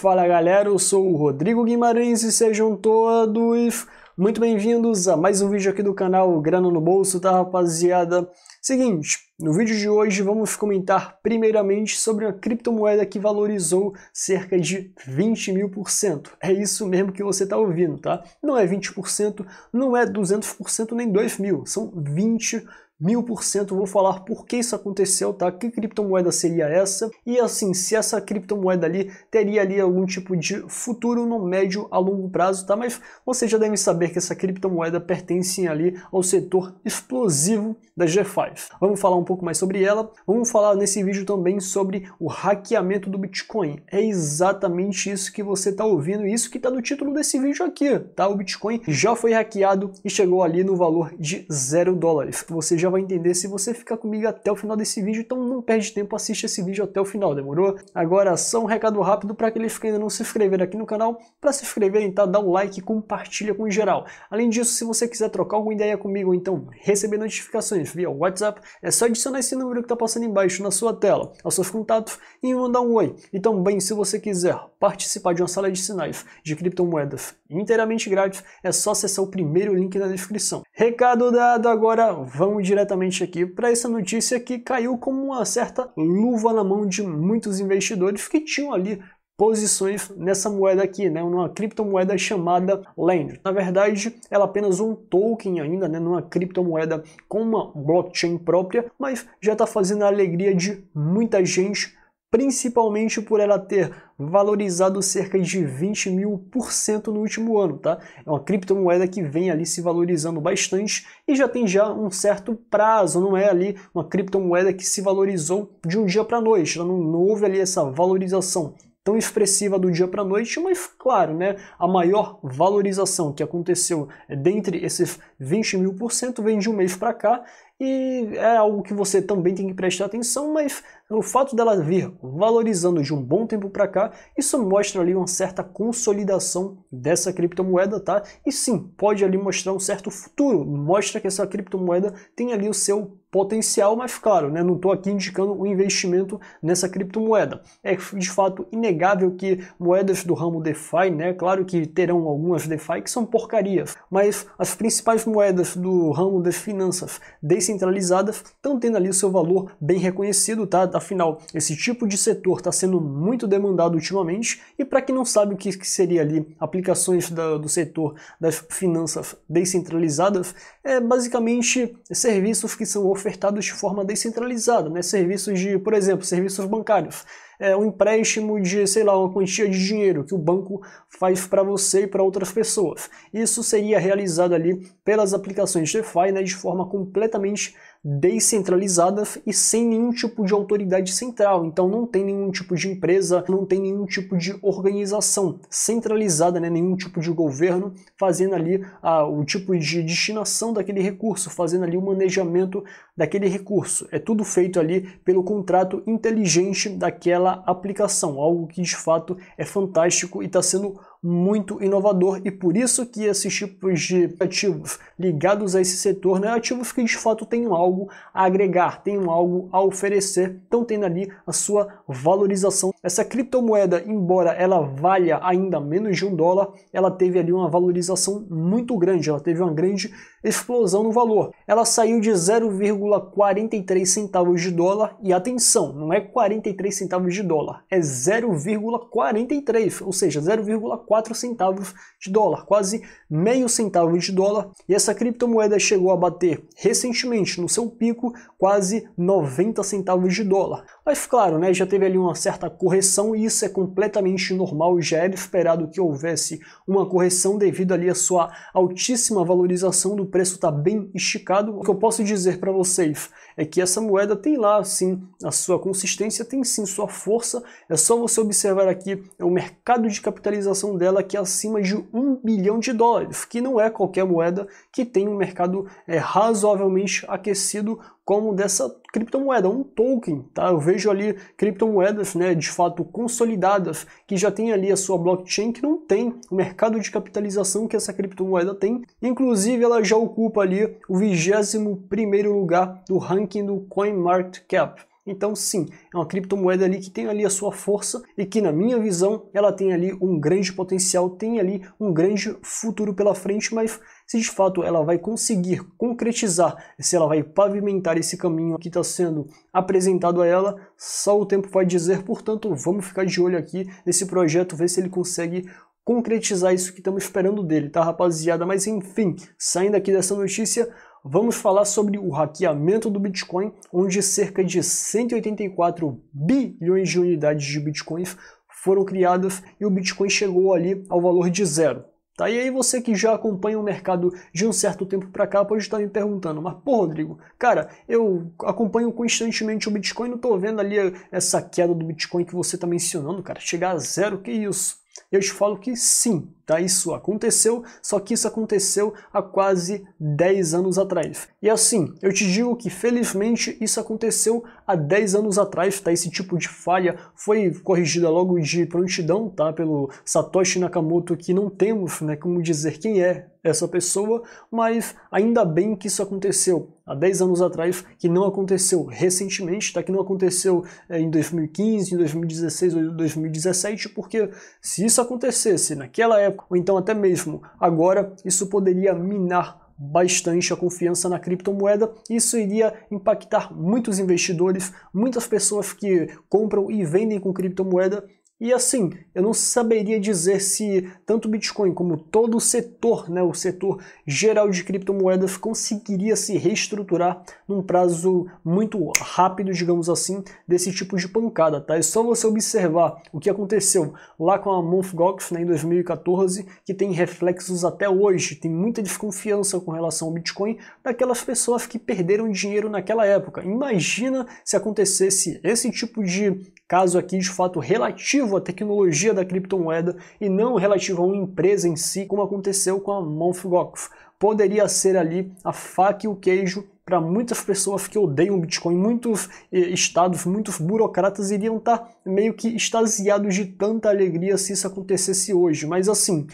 Fala galera, eu sou o Rodrigo Guimarães e sejam todos muito bem-vindos a mais um vídeo aqui do canal Grana no Bolso, tá rapaziada? Seguinte, no vídeo de hoje vamos comentar primeiramente sobre uma criptomoeda que valorizou cerca de 20 mil por cento. É isso mesmo que você está ouvindo, tá? Não é 20%, não é 200%, nem 2 mil, são 20 mil por cento vou falar por que isso aconteceu, tá? Que criptomoeda seria essa e assim se essa criptomoeda ali teria ali algum tipo de futuro no médio a longo prazo, tá? Mas você já deve saber que essa criptomoeda pertence ali ao setor explosivo da G5. Vamos falar um pouco mais sobre ela. Vamos falar nesse vídeo também sobre o hackeamento do Bitcoin. É exatamente isso que você está ouvindo e isso que está no título desse vídeo aqui, tá? O Bitcoin já foi hackeado e chegou ali no valor de zero dólares. Você já já vai entender se você ficar comigo até o final desse vídeo, então não perde tempo, assiste esse vídeo até o final, demorou? Agora, só um recado rápido para aqueles que ainda não se inscreveram aqui no canal, para se inscreverem, tá? Dá um like e compartilha com geral. Além disso, se você quiser trocar alguma ideia comigo, então receber notificações via WhatsApp, é só adicionar esse número que tá passando embaixo na sua tela, aos seus contatos e mandar um oi. E então, também, se você quiser participar de uma sala de sinais de criptomoedas inteiramente grátis, é só acessar o primeiro link na descrição. Recado dado, agora vamos diretamente aqui para essa notícia que caiu como uma certa luva na mão de muitos investidores que tinham ali posições nessa moeda aqui, né, numa criptomoeda chamada Lend. Na verdade, ela é apenas um token ainda, né, numa criptomoeda com uma blockchain própria, mas já está fazendo a alegria de muita gente principalmente por ela ter valorizado cerca de 20 mil por cento no último ano, tá? É uma criptomoeda que vem ali se valorizando bastante e já tem já um certo prazo, não é ali uma criptomoeda que se valorizou de um dia para noite, né? não, não houve ali essa valorização tão expressiva do dia para a noite, mas claro, né, a maior valorização que aconteceu dentre esses 20 mil por cento vem de um mês para cá e é algo que você também tem que prestar atenção, mas o fato dela vir valorizando de um bom tempo para cá, isso mostra ali uma certa consolidação dessa criptomoeda, tá? E sim, pode ali mostrar um certo futuro, mostra que essa criptomoeda tem ali o seu potencial, mas claro, né, não estou aqui indicando o um investimento nessa criptomoeda. É de fato inegável que moedas do ramo DeFi, né, claro que terão algumas DeFi que são porcarias, mas as principais moedas do ramo das finanças descentralizadas estão tendo ali o seu valor bem reconhecido, tá? afinal esse tipo de setor está sendo muito demandado ultimamente e para quem não sabe o que, que seria ali aplicações da, do setor das finanças descentralizadas, é basicamente serviços que são ofertados de forma descentralizada, né? serviços de, por exemplo, serviços bancários é, um empréstimo de, sei lá, uma quantia de dinheiro que o banco faz para você e para outras pessoas. Isso seria realizado ali pelas aplicações DeFi né, de forma completamente descentralizada e sem nenhum tipo de autoridade central. Então não tem nenhum tipo de empresa, não tem nenhum tipo de organização centralizada, né? nenhum tipo de governo fazendo ali ah, o tipo de destinação daquele recurso, fazendo ali o manejamento daquele recurso. É tudo feito ali pelo contrato inteligente daquela aplicação, algo que de fato é fantástico e está sendo muito inovador e por isso que esses tipos de ativos ligados a esse setor não é ativos que de fato têm algo a agregar, têm algo a oferecer, estão tendo ali a sua valorização. Essa criptomoeda, embora ela valha ainda menos de um dólar, ela teve ali uma valorização muito grande, ela teve uma grande explosão no valor. Ela saiu de 0,43 centavos de dólar e atenção, não é 43 centavos de dólar, é 0,43, ou seja, 0,43 4 centavos de dólar, quase meio centavo de dólar. E essa criptomoeda chegou a bater recentemente no seu pico quase 90 centavos de dólar. Mas claro, né, já teve ali uma certa correção e isso é completamente normal, já era esperado que houvesse uma correção devido ali à sua altíssima valorização do preço está bem esticado. O que eu posso dizer para vocês é que essa moeda tem lá sim a sua consistência, tem sim sua força. É só você observar aqui é o mercado de capitalização dela que é acima de um bilhão de dólares, que não é qualquer moeda que tem um mercado é, razoavelmente aquecido como dessa criptomoeda, um token, tá? Eu vejo ali criptomoedas, né, de fato consolidadas, que já tem ali a sua blockchain, que não tem o mercado de capitalização que essa criptomoeda tem. Inclusive, ela já ocupa ali o 21º lugar do ranking do CoinMarketCap. Então sim, é uma criptomoeda ali que tem ali a sua força e que na minha visão ela tem ali um grande potencial, tem ali um grande futuro pela frente, mas se de fato ela vai conseguir concretizar, se ela vai pavimentar esse caminho que está sendo apresentado a ela, só o tempo vai dizer, portanto vamos ficar de olho aqui nesse projeto, ver se ele consegue concretizar isso que estamos esperando dele, tá rapaziada? Mas enfim, saindo aqui dessa notícia, vamos falar sobre o hackeamento do Bitcoin, onde cerca de 184 bilhões de unidades de Bitcoins foram criadas e o Bitcoin chegou ali ao valor de zero. Tá? E aí você que já acompanha o mercado de um certo tempo para cá pode estar me perguntando, mas pô Rodrigo, cara, eu acompanho constantemente o Bitcoin, não estou vendo ali essa queda do Bitcoin que você está mencionando, cara, chegar a zero, que isso? Eu te falo que sim, tá? Isso aconteceu, só que isso aconteceu há quase 10 anos atrás. E assim, eu te digo que felizmente isso aconteceu há 10 anos atrás, tá? Esse tipo de falha foi corrigida logo de prontidão, tá? Pelo Satoshi Nakamoto, que não temos, né, como dizer quem é, essa pessoa, mas ainda bem que isso aconteceu há 10 anos atrás, que não aconteceu recentemente, tá? que não aconteceu é, em 2015, em 2016 ou 2017, porque se isso acontecesse naquela época, ou então até mesmo agora, isso poderia minar bastante a confiança na criptomoeda. Isso iria impactar muitos investidores, muitas pessoas que compram e vendem com criptomoeda e assim, eu não saberia dizer se tanto o Bitcoin como todo o setor, né, o setor geral de criptomoedas, conseguiria se reestruturar num prazo muito rápido, digamos assim, desse tipo de pancada. Tá? É só você observar o que aconteceu lá com a Mt. né, em 2014, que tem reflexos até hoje, tem muita desconfiança com relação ao Bitcoin daquelas pessoas que perderam dinheiro naquela época. Imagina se acontecesse esse tipo de caso aqui de fato relativo à tecnologia da criptomoeda e não relativo a uma empresa em si, como aconteceu com a Monfgox. Poderia ser ali a faca e o queijo para muitas pessoas que odeiam o Bitcoin, muitos eh, estados, muitos burocratas iriam estar tá meio que extasiados de tanta alegria se isso acontecesse hoje. Mas assim,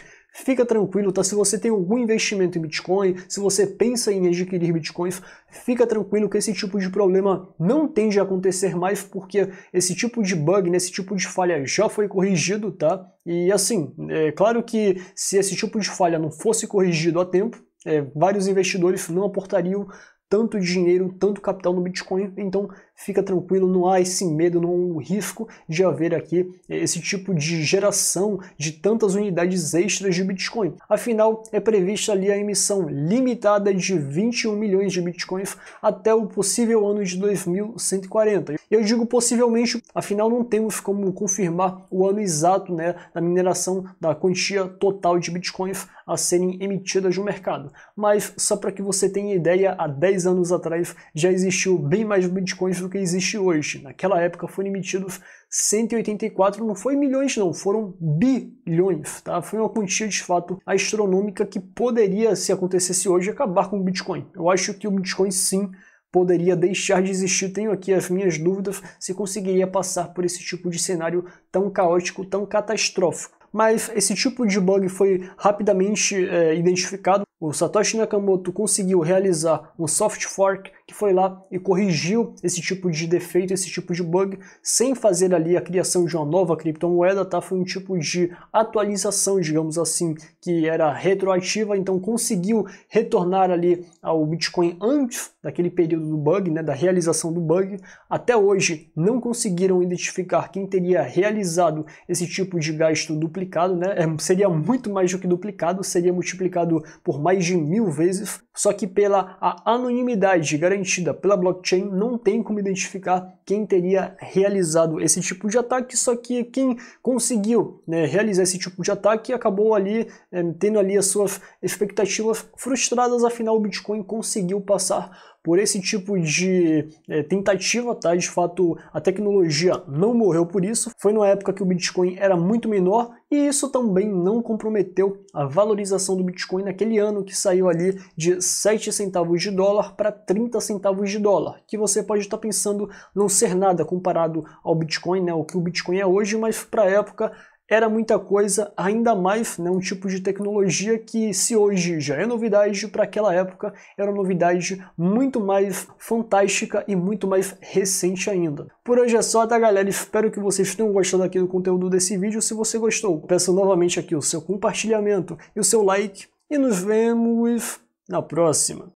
Fica tranquilo, tá? Se você tem algum investimento em Bitcoin, se você pensa em adquirir Bitcoins, fica tranquilo que esse tipo de problema não tende a acontecer mais, porque esse tipo de bug, né, esse tipo de falha já foi corrigido, tá? E assim, é claro que se esse tipo de falha não fosse corrigido a tempo, é, vários investidores não aportariam tanto dinheiro, tanto capital no Bitcoin, então fica tranquilo, não há esse medo, não há um risco de haver aqui esse tipo de geração de tantas unidades extras de Bitcoin. Afinal, é prevista ali a emissão limitada de 21 milhões de Bitcoins até o possível ano de 2140. Eu digo possivelmente, afinal não temos como confirmar o ano exato né, da mineração da quantia total de Bitcoins a serem emitidas no mercado. Mas só para que você tenha ideia, há 10 anos atrás já existiu bem mais Bitcoins do que existe hoje. Naquela época foram emitidos 184, não foi milhões não, foram bilhões, tá? Foi uma quantia de fato astronômica que poderia, se acontecesse hoje, acabar com o Bitcoin. Eu acho que o Bitcoin sim poderia deixar de existir. Tenho aqui as minhas dúvidas se conseguiria passar por esse tipo de cenário tão caótico, tão catastrófico. Mas esse tipo de bug foi rapidamente é, identificado o Satoshi Nakamoto conseguiu realizar um soft fork que foi lá e corrigiu esse tipo de defeito, esse tipo de bug, sem fazer ali a criação de uma nova criptomoeda, tá? Foi um tipo de atualização, digamos assim, que era retroativa, então conseguiu retornar ali ao Bitcoin antes daquele período do bug, né, da realização do bug. Até hoje não conseguiram identificar quem teria realizado esse tipo de gasto duplicado, né? É, seria muito mais do que duplicado, seria multiplicado por mais mais de mil vezes, só que pela anonimidade garantida pela blockchain, não tem como identificar quem teria realizado esse tipo de ataque, só que quem conseguiu né, realizar esse tipo de ataque acabou ali é, tendo ali as suas expectativas frustradas, afinal o Bitcoin conseguiu passar por esse tipo de é, tentativa, tá? De fato, a tecnologia não morreu por isso. Foi numa época que o Bitcoin era muito menor e isso também não comprometeu a valorização do Bitcoin naquele ano que saiu ali de 7 centavos de dólar para 30 centavos de dólar, que você pode estar tá pensando não ser nada comparado ao Bitcoin, né, o que o Bitcoin é hoje, mas para a época era muita coisa, ainda mais né, um tipo de tecnologia que, se hoje já é novidade, para aquela época era uma novidade muito mais fantástica e muito mais recente ainda. Por hoje é só, tá galera? Espero que vocês tenham gostado aqui do conteúdo desse vídeo. Se você gostou, peço novamente aqui o seu compartilhamento e o seu like e nos vemos na próxima.